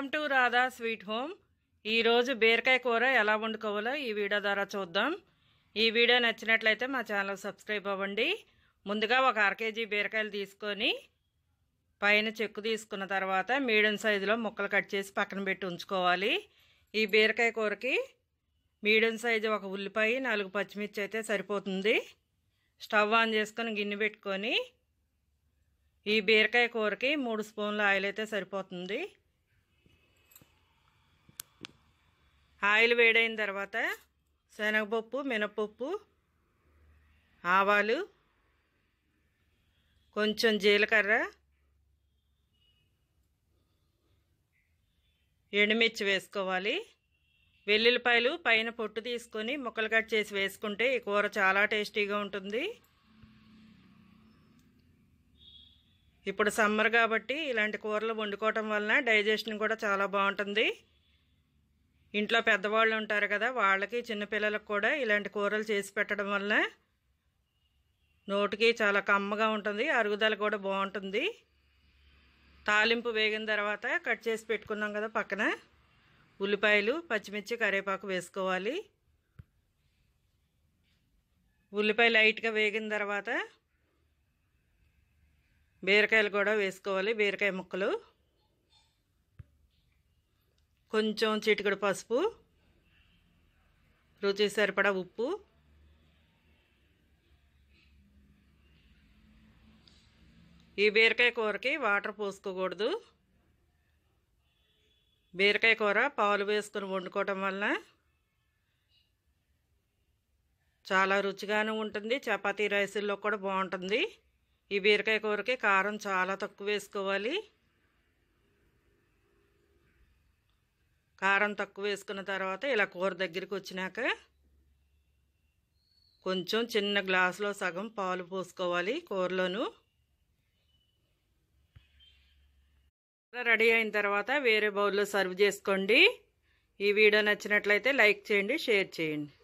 welcome to Radha sweet home ఈరోజు బీరకాయ కూర ఎలా వండుకోవాలో ఈ వీడియో ద్వారా చూద్దాం ఈ వీడియో నచ్చినట్లయితే మా ఛానల్ సబ్స్క్రైబ్ అవ్వండి ముందుగా ఒక అరకేజీ బీరకాయలు తీసుకొని పైన చెక్కు తీసుకున్న తర్వాత మీడియం సైజులో ముక్కలు కట్ చేసి పక్కన పెట్టి ఉంచుకోవాలి ఈ బీరకాయ కూరకి మీడియం సైజు ఒక ఉల్లిపాయ నాలుగు పచ్చిమిర్చి అయితే సరిపోతుంది స్టవ్ ఆన్ చేసుకొని గిన్నె పెట్టుకొని ఈ బీరకాయ కూరకి మూడు స్పూన్ల ఆయిల్ అయితే సరిపోతుంది ఆయిల్ వేడైన తర్వాత శనగపప్పు మినపప్పు ఆవాలు కొంచెం జీలకర్ర ఎండుమిర్చి వేసుకోవాలి వెల్లుల్లిపాయలు పైన పొట్టు తీసుకొని ముక్కలు కట్ చేసి వేసుకుంటే ఈ కూర చాలా టేస్టీగా ఉంటుంది ఇప్పుడు సమ్మర్ కాబట్టి ఇలాంటి కూరలు వండుకోవటం వలన డైజెషన్ కూడా చాలా బాగుంటుంది ఇంట్లో పెద్దవాళ్ళు ఉంటారు కదా వాళ్ళకి చిన్నపిల్లలకు కూడా ఇలాంటి కూరలు చేసి పెట్టడం వల్ల నోటికి చాలా కమ్మగా ఉంటుంది అరుగుదల కూడా బాగుంటుంది తాలింపు వేగిన తర్వాత కట్ చేసి పెట్టుకున్నాం కదా పక్కన ఉల్లిపాయలు పచ్చిమిర్చి కరివేపాకు వేసుకోవాలి ఉల్లిపాయ లైట్గా వేగిన తర్వాత బీరకాయలు కూడా వేసుకోవాలి బీరకాయ ముక్కలు కొంచెం చిటికడు పసుపు రుచి సరిపడా ఉప్పు ఈ బీరకాయ కూరకి వాటర్ పోసుకోకూడదు బీరకాయ కూర పాలు వేసుకొని వండుకోవటం వలన చాలా రుచిగానే ఉంటుంది చపాతీ రైసుల్లో కూడా బాగుంటుంది ఈ బీరకాయ కూరకి కారం చాలా తక్కువ వేసుకోవాలి కారం తక్కువ వేసుకున్న తర్వాత ఇలా కూర దగ్గరికి వచ్చినాక కొంచెం చిన్న గ్లాసులో సగం పాలు పోసుకోవాలి కూరలోను రెడీ అయిన తర్వాత వేరే బౌల్లో సర్వ్ చేసుకోండి ఈ వీడియో నచ్చినట్లయితే లైక్ చేయండి షేర్ చేయండి